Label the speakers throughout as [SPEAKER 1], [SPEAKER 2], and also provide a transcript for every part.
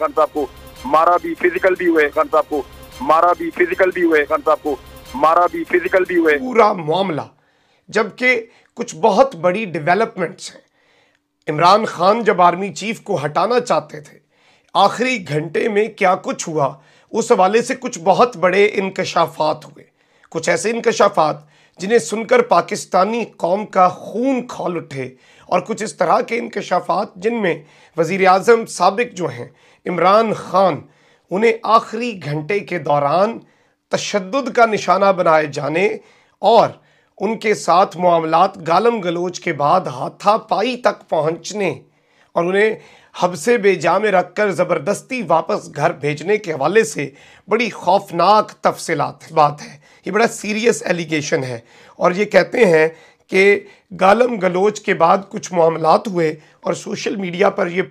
[SPEAKER 1] खान साहब को मारा भी फिजिकल भी हुए खान साहब को मारा भी फिजिकल भी हुए खान साहब को मारा भी फिजिकल भी हुए पूरा मामला जबकि कुछ बहुत बड़ी डेवलपमेंट्स हैं इमरान खान जब आर्मी चीफ को हटाना चाहते थे आखिरी घंटे में क्या कुछ हुआ उस हवाले से कुछ बहुत बड़े इनकशाफात हुए कुछ ऐसे इनकशाफात जिन्हें सुनकर पाकिस्तानी कौम का खून खोल उठे और कुछ इस तरह के इनकशाफात जिनमें वज़ी अजम सबक जो हैं इमरान खान उन्हें आखिरी घंटे के दौरान तशद का निशाना बनाए जाने और उनके साथ मामला गालम गलोच के बाद हाथापाई तक पहुंचने और उन्हें हबसे बेजाम रखकर ज़बरदस्ती वापस घर भेजने के हवाले से बड़ी खौफनाक तफसलत बात है ये बड़ा सीरियस एलिगेशन है और ये कहते हैं कि गालम गलोच के बाद कुछ मामलात हुए और सोशल मीडिया पर ये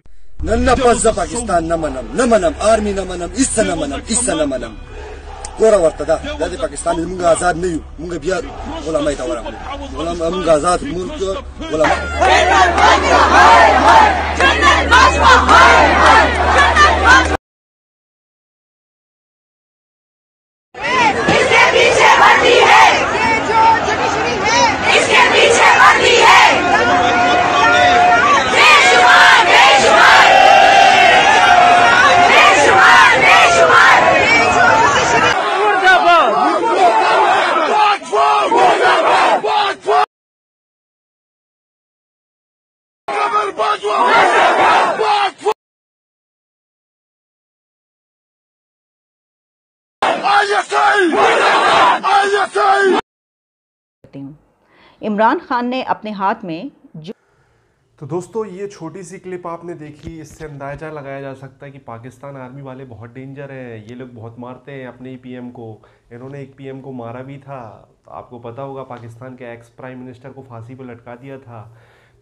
[SPEAKER 1] نن نه پس زه پاکستان نه منم نه منم آرمي نه منم هیڅ نه منم هیڅ نه منم ګوره ورته دا دا د پاکستان موږ آزاد نه یو موږ بیا غلامۍ ته ورغلو غلام موږ آزاد موږ غلام جنرال باجوه هاي هاي
[SPEAKER 2] جنرال باجوه هاي هاي جنرال باجوه इमरान खान ने अपने हाथ में
[SPEAKER 1] तो दोस्तों ये छोटी सी क्लिप आपने देखी इससे अंदाज़ा लगाया जा सकता है कि पाकिस्तान आर्मी वाले बहुत डेंजर हैं ये लोग बहुत मारते हैं अपने ही पीएम को इन्होंने एक पीएम को मारा भी था तो आपको पता होगा पाकिस्तान के एक्स प्राइम मिनिस्टर को फांसी पर लटका दिया था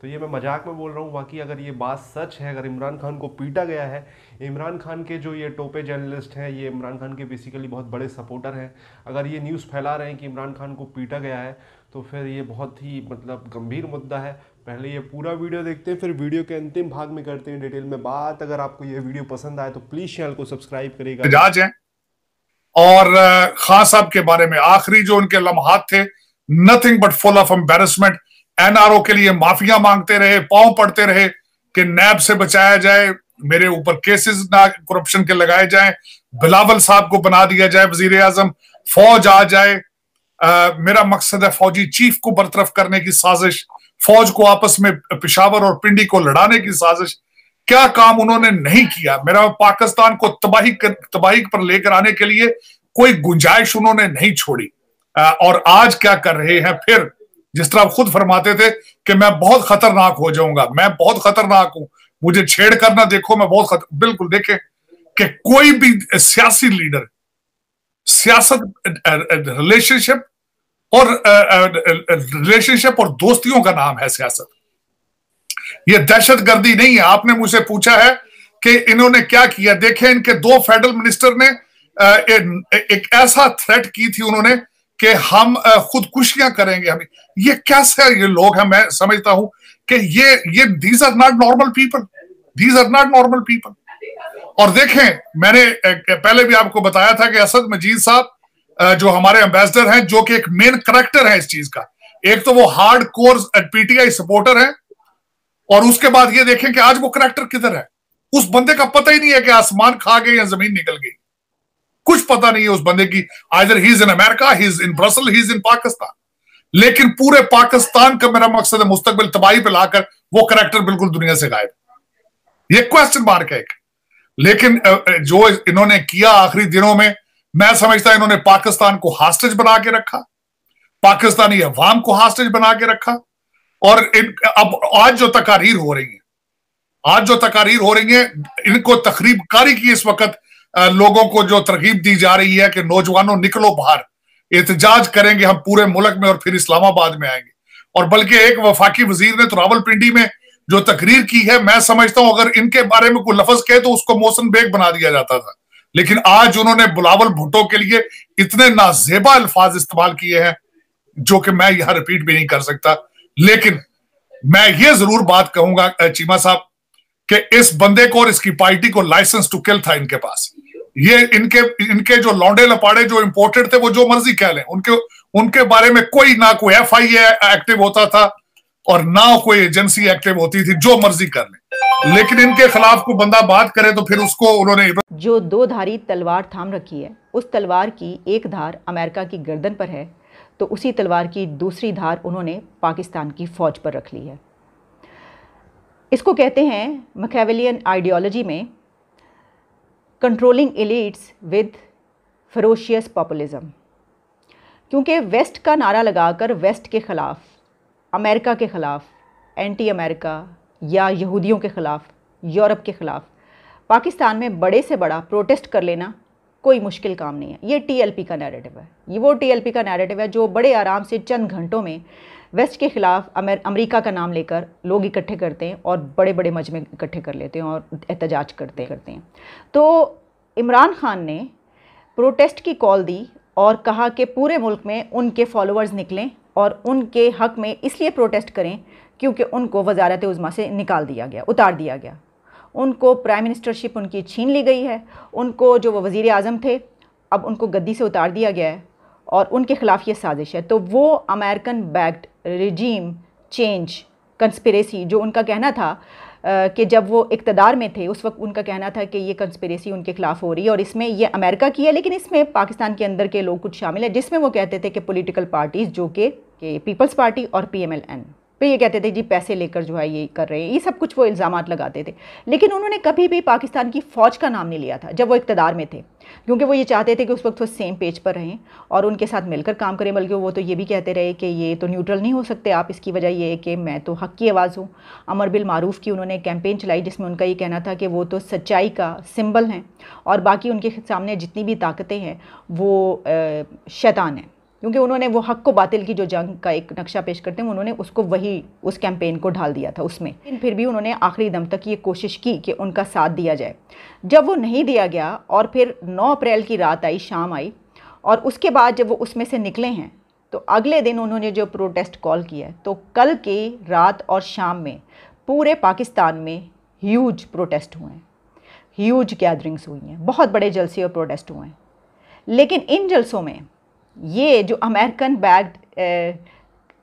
[SPEAKER 1] तो ये मैं मजाक में बोल रहा हूँ बाकी अगर ये बात सच है अगर इमरान खान को पीटा गया है इमरान खान के जो ये टोपे जर्नलिस्ट हैं ये इमरान खान के बेसिकली बहुत बड़े सपोर्टर हैं अगर ये न्यूज़ फैला रहे हैं कि इमरान खान को पीटा गया है तो फिर ये बहुत ही मतलब गंभीर मुद्दा है पहले ये पूरा वीडियो देखते हैं फिर वीडियो के अंतिम भाग में करते हैं डिटेल में बात अगर आपको ये वीडियो पसंद आए तो प्लीज चैनल को सब्सक्राइब करेगा जांच
[SPEAKER 3] है और खान साहब के बारे में आखिरी जो उनके लम्हात थे nothing but full of embarrassment NRO के लिए माफिया मांगते रहे पांव पड़ते रहे कि नैब से बचाया जाए मेरे ऊपर केसेस ना करप्शन के लगाए जाए बिलावल साहब को बना दिया जाए वजीर आजम फौज आ जाए आ, मेरा मकसद है फौजी चीफ को बरतरफ करने की साजिश फौज को आपस में पिशावर और पिंडी को लड़ाने की साजिश क्या काम उन्होंने नहीं किया मेरा पाकिस्तान को तबाही कर, तबाही पर लेकर आने के लिए कोई गुंजाइश उन्होंने नहीं छोड़ी आ, और आज क्या कर रहे हैं फिर जिस तरह आप खुद फरमाते थे कि मैं बहुत खतरनाक हो जाऊंगा मैं बहुत खतरनाक हूं मुझे छेड़ करना देखो मैं बहुत खतर... बिल्कुल देखें कि कोई भी सियासी लीडर सियासत रिलेशनशिप और रिलेशनशिप और दोस्तियों का नाम है सियासत यह दहशत गर्दी नहीं है आपने मुझे पूछा है कि इन्होंने क्या किया देखें इनके दो फेडरल मिनिस्टर ने एक ऐसा थ्रेट की थी उन्होंने कि हम खुदकुशियां करेंगे हमें ये कैसे ये लोग हैं मैं समझता हूं कि ये ये these are not normal people these are not normal people और देखें मैंने पहले भी आपको बताया था कि असद मजीद साहब जो हमारे एम्बेसडर हैं जो कि एक मेन करेक्टर है इस चीज का एक तो वो हार्ड कोर पीटीआई सपोर्टर है और उसके बाद ये देखें कि आज वो करेक्टर किधर है उस बंदे का पता ही नहीं है कि आसमान खा गए या जमीन निकल गई कुछ पता नहीं है उस बंदे की either he is in America he is in Brussels he is in Pakistan लेकिन पूरे पाकिस्तान का मेरा मकसद है मुस्तकबिल तबाही पे लाकर वो करेक्टर बिल्कुल दुनिया से गायब ये क्वेश्चन मार्क है एक लेकिन जो इन्होंने किया आखिरी दिनों में मैं समझता इन्होंने पाकिस्तान को हास्टेज बना के रखा पाकिस्तानी अवाम को हास्टेज बना के रखा और इन अब आज जो तकारीर हो रही है आज जो तकारीर हो रही है इनको तकरीबकारी की इस वक्त लोगों को जो तरकीब दी जा रही है कि नौजवानों निकलो बाहर एहतजाज करेंगे हम पूरे मुल्क में और फिर इस्लामाबाद में आएंगे और बल्कि एक वफाकी वजीर ने तो रावलपिंडी में जो तकरीर की है मैं समझता हूं अगर इनके बारे में कोई लफज कहे तो उसको मोहसन बेग बना दिया जाता था लेकिन आज उन्होंने बुलावल भुट्टो के लिए इतने नाजेबा अल्फाज इस्तेमाल किए हैं जो कि मैं यहां रिपीट भी नहीं कर सकता लेकिन मैं ये जरूर बात कहूंगा चीमा साहब कि इस बंदे को और इसकी पार्टी को लाइसेंस टू किल था इनके पास ये इनके इनके जो लौंडे लपाड़े जो इंपोर्टेड थे वो जो मर्जी कह लें उनके उनके बारे में कोई ना कोई एफ आई एक्टिव होता था और ना कोई एजेंसी एक्टिव होती थी जो मर्जी कर लें लेकिन इनके खिलाफ को बंदा बात करे तो फिर उसको
[SPEAKER 2] उन्होंने जो दो धारी तलवार थाम रखी है उस तलवार की एक धार अमेरिका की गर्दन पर है तो उसी तलवार की दूसरी धार उन्होंने पाकिस्तान की फ़ौज पर रख ली है इसको कहते हैं मकैवलियन आइडियोलॉजी में controlling elites with ferocious populism क्योंकि वेस्ट का नारा लगाकर वेस्ट के ख़िलाफ़ अमेरिका के ख़िलाफ़ एंटी अमेरिका या यहूदियों के ख़िलाफ़ यूरोप के ख़िलाफ़ पाकिस्तान में बड़े से बड़ा प्रोटेस्ट कर लेना कोई मुश्किल काम नहीं है ये टीएलपी का नैरेटिव है ये वो टीएलपी का नैरेटिव है जो बड़े आराम से चंद घंटों में वेस्ट के ख़िलाफ़ अमेर अमरीका का नाम लेकर लोग इकट्ठे करते हैं और बड़े बड़े मजमे इकट्ठे कर लेते हैं और एहतजाज करते करते हैं तो इमरान ख़ान ने प्रोटेस्ट की कॉल दी और कहा कि पूरे मुल्क में उनके फॉलोअर्स निकलें और उनके हक़ में इसलिए प्रोटेस्ट करें क्योंकि उनको वजारत उज़मा से निकाल दिया गया उतार दिया गया उनको प्राइम मिनिस्टरशिप उनकी छीन ली गई है उनको जो वो वज़ी अजम थे अब उनको गद्दी से उतार दिया गया है और उनके ख़िलाफ़ ये साजिश है तो वो American backed regime change conspiracy जो उनका कहना था कि जब वो इकतदार में थे उस वक्त उनका कहना था कि ये कंस्परेसी उनके ख़िलाफ़ हो रही है और इसमें ये अमेरिका की है लेकिन इसमें पाकिस्तान के अंदर के लोग कुछ शामिल हैं जिसमें वो कहते थे कि पॉलिटिकल पार्टीज़ जो कि पीपल्स पार्टी और पीएमएलएन पे ये कहते थे जी पैसे लेकर जो है ये कर रहे हैं ये सब कुछ वो इल्ज़ाम लगाते थे लेकिन उन्होंने कभी भी पाकिस्तान की फ़ौज का नाम नहीं लिया था जब वो इकतदार में थे क्योंकि वो ये चाहते थे कि उस वक्त वो सेम पेज पर रहें और उनके साथ मिलकर काम करें बल्कि वो तो ये भी कहते रहे कि ये तो न्यूट्रल नहीं हो सकते आप इसकी वजह ये है कि मैं तो हक़ की आवाज़ हूँ अमर बिल मारूफ की उन्होंने कैंपेन चलाई जिसमें उनका ये कहना था कि वो तो सच्चाई का सिम्बल हैं और बाकी उनके सामने जितनी भी ताकतें हैं वो शैतान हैं क्योंकि उन्होंने वो हक को बातिल की जो जंग का एक नक्शा पेश करते हैं उन्होंने उसको वही उस कैंपेन को ढाल दिया था उसमें लेकिन फिर भी उन्होंने आखिरी दम तक ये कोशिश की कि उनका साथ दिया जाए जब वो नहीं दिया गया और फिर नौ अप्रैल की रात आई शाम आई और उसके बाद जब वो उसमें से निकले हैं तो अगले दिन उन्होंने जो प्रोटेस्ट कॉल किया तो कल की रात और शाम में पूरे पाकिस्तान में ह्यूज प्रोटेस्ट हुए हैं ह्यूज गैदरिंग्स हुई हैं बहुत बड़े जलसे और प्रोटेस्ट हुए हैं लेकिन इन जलसों में ये जो अमेरिकन बैग्ड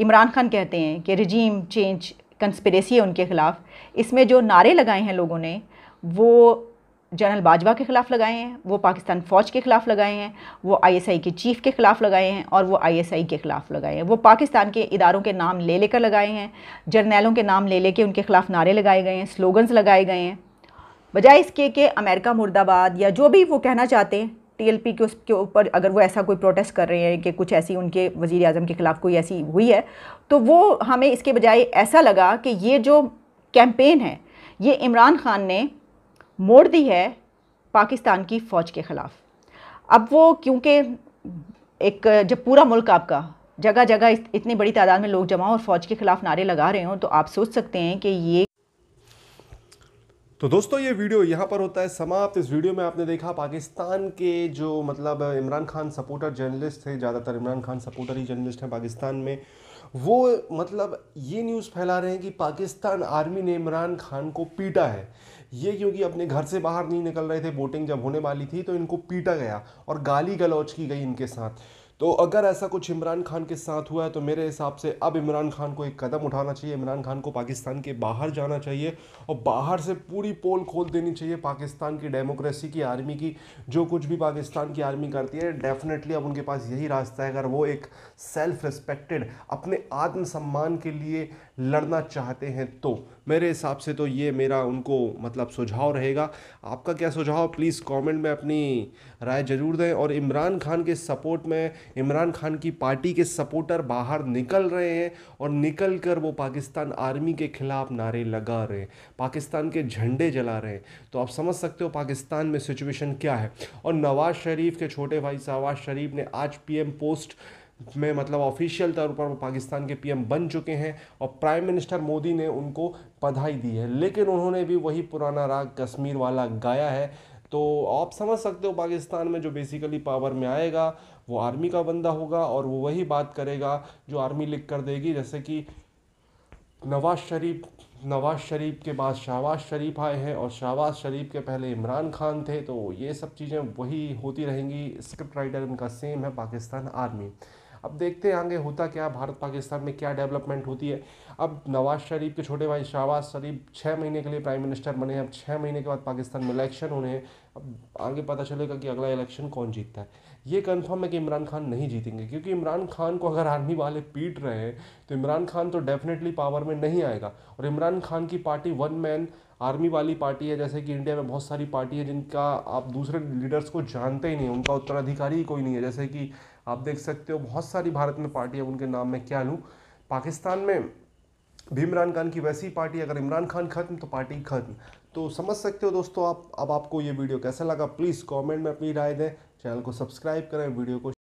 [SPEAKER 2] इमरान खान कहते हैं कि रजीम चेंज कंस्परेसी है उनके ख़िलाफ़ इसमें जो नारे लगाए हैं लोगों ने वो जनरल बाजवा के ख़िलाफ़ लगाए हैं वो पाकिस्तान फ़ौज के ख़िलाफ़ लगाए हैं वो आईएसआई के चीफ़ के ख़िलाफ़ लगाए हैं और वो आईएसआई के ख़िलाफ़ लगाए हैं वो पाकिस्तान के इदारों के नाम ले लेकर लगाए हैं जर्नैलों के नाम ले लेकर उनके ख़िलाफ़ नारे लगाए गए हैं स्लोगन्स लगाए गए हैं बजाय इसके कि अमेरिका मुर्दाबाद या जो भी वो कहना चाहते हैं टीएलपी के उसके ऊपर अगर वो ऐसा कोई प्रोटेस्ट कर रहे हैं कि कुछ ऐसी उनके वज़ी अजम के ख़िलाफ़ कोई ऐसी हुई है तो वो हमें इसके बजाय ऐसा लगा कि ये जो कैंपेन है ये इमरान ख़ान ने मोड़ दी है पाकिस्तान की फ़ौज के ख़िलाफ़ अब वो क्योंकि एक जब पूरा मुल्क आपका जगह जगह इतनी बड़ी तादाद में लोग जमा और फ़ौज के ख़िलाफ़ नारे लगा रहे हों तो आप सोच सकते हैं कि ये
[SPEAKER 1] तो दोस्तों ये वीडियो यहाँ पर होता है समाप्त इस वीडियो में आपने देखा पाकिस्तान के जो मतलब इमरान खान सपोर्टर जर्नलिस्ट थे ज़्यादातर इमरान खान सपोर्टर ही जर्नलिस्ट हैं पाकिस्तान में वो मतलब ये न्यूज़ फैला रहे हैं कि पाकिस्तान आर्मी ने इमरान खान को पीटा है ये क्योंकि अपने घर से बाहर नहीं निकल रहे थे वोटिंग जब होने वाली थी तो इनको पीटा गया और गाली गलौच की गई इनके साथ तो अगर ऐसा कुछ इमरान खान के साथ हुआ है तो मेरे हिसाब से अब इमरान खान को एक कदम उठाना चाहिए इमरान खान को पाकिस्तान के बाहर जाना चाहिए और बाहर से पूरी पोल खोल देनी चाहिए पाकिस्तान की डेमोक्रेसी की आर्मी की जो कुछ भी पाकिस्तान की आर्मी करती है डेफिनेटली अब उनके पास यही रास्ता है अगर वो एक सेल्फ रिस्पेक्टेड अपने आत्मसम्मान के लिए लड़ना चाहते हैं तो मेरे हिसाब से तो ये मेरा उनको मतलब सुझाव रहेगा आपका क्या सुझाव प्लीज़ कमेंट में अपनी राय ज़रूर दें और इमरान खान के सपोर्ट में इमरान खान की पार्टी के सपोर्टर बाहर निकल रहे हैं और निकल कर वो पाकिस्तान आर्मी के खिलाफ नारे लगा रहे हैं पाकिस्तान के झंडे जला रहे हैं तो आप समझ सकते हो पाकिस्तान में सिचुएशन क्या है और नवाज़ शरीफ के छोटे भाई शहबाज शरीफ ने आज पीएम पोस्ट में मतलब ऑफिशियल तौर पर वो पाकिस्तान के पीएम बन चुके हैं और प्राइम मिनिस्टर मोदी ने उनको बधाई दी है लेकिन उन्होंने भी वही पुराना राग कश्मीर वाला गाया है तो आप समझ सकते हो पाकिस्तान में जो बेसिकली पावर में आएगा वो आर्मी का बंदा होगा और वो वही बात करेगा जो आर्मी लिख कर देगी जैसे कि नवाज शरीफ नवाज शरीफ के बाद शहबाज शरीफ आए हैं और शहबाज शरीफ के पहले इमरान खान थे तो ये सब चीज़ें वही होती रहेंगी स्क्रिप्ट राइटर उनका सेम है पाकिस्तान आर्मी अब देखते हैं आगे होता क्या भारत पाकिस्तान में क्या डेवलपमेंट होती है अब नवाज शरीफ के छोटे भाई शहबाज शरीफ छः महीने के लिए प्राइम मिनिस्टर बने हैं अब छः महीने के बाद पाकिस्तान में इलेक्शन होने हैं अब आगे पता चलेगा कि अगला इलेक्शन कौन जीतता है ये कन्फर्म है कि इमरान खान नहीं जीतेंगे क्योंकि इमरान खान को अगर आर्मी वाले पीट रहे हैं तो इमरान खान तो डेफिनेटली पावर में नहीं आएगा और इमरान खान की पार्टी वन मैन आर्मी वाली पार्टी है जैसे कि इंडिया में बहुत सारी पार्टी है जिनका आप दूसरे लीडर्स को जानते ही नहीं उनका उत्तराधिकारी कोई नहीं है जैसे कि आप देख सकते हो बहुत सारी भारत में पार्टी है उनके नाम मैं क्या लूँ पाकिस्तान में भी इमरान खान की वैसी पार्टी अगर इमरान खान खत्म तो पार्टी खत्म तो समझ सकते हो दोस्तों आप अब आपको ये वीडियो कैसा लगा प्लीज़ कमेंट में अपनी राय दें चैनल को सब्सक्राइब करें वीडियो को